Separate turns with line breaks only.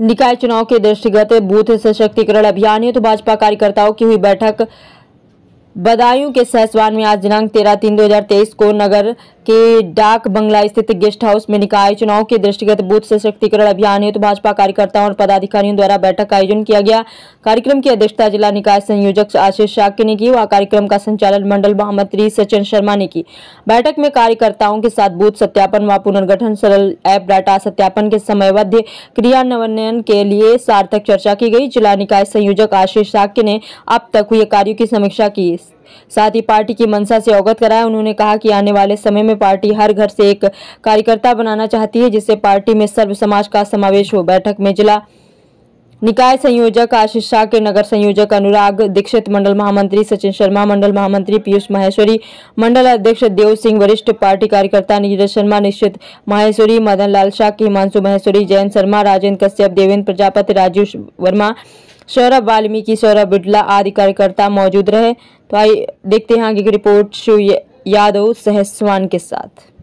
निकाय चुनाव के दृष्टिगत बूथ सशक्तिकरण अभियान हेतु तो भाजपा कार्यकर्ताओं की हुई बैठक बदायूं के सहसवान में आज दिनांक तेरह तीन 2023 को नगर के डाक बंगला स्थित गेस्ट हाउस में निकाय चुनाव के दृष्टिगत बूथ सशक्तिकरण अभियान हेतु तो भाजपा कार्यकर्ताओं और पदाधिकारियों द्वारा बैठक का आयोजन किया गया कार्यक्रम की अध्यक्षता जिला निकाय संयोजक आशीष शाक्य ने की व कार्यक्रम का संचालन मंडल महामंत्री सचिन शर्मा ने की बैठक में कार्यकर्ताओं के साथ बूथ सत्यापन व पुनर्गठन सरल ऐप डाटा सत्यापन के समयबद्ध क्रियान्वयन के लिए सार्थक चर्चा की गई जिला निकाय संयोजक आशीष शाक्य ने अब तक हुए कार्यो की समीक्षा की साथ ही पार्टी की मंशा से अवगत कराया उन्होंने कहा कि आने वाले समय में पार्टी हर घर से एक कार्यकर्ता बनाना चाहती है जिससे पार्टी में सर्व समाज का समावेश हो बैठक में जिला निकाय संयोजक आशीष शाह के नगर संयोजक अनुराग दीक्षित मंडल महामंत्री सचिन शर्मा मंडल महामंत्री पीयूष माहेश्वरी मंडल अध्यक्ष देव सिंह वरिष्ठ पार्टी कार्यकर्ता नीरज शर्मा निश्चित माहेश्वरी मदन लाल शाह की हिमांशु माहेश्वरी जयंत शर्मा राजेंद्र कश्यप देवेंद्र प्रजापति राजीव वर्मा सौरभ वाल्मीकि सौरभ बिडला आदि कार्यकर्ता मौजूद रहे तो आइए देखते हैं आगे की रिपोर्ट शिव यादव सहस्वान के साथ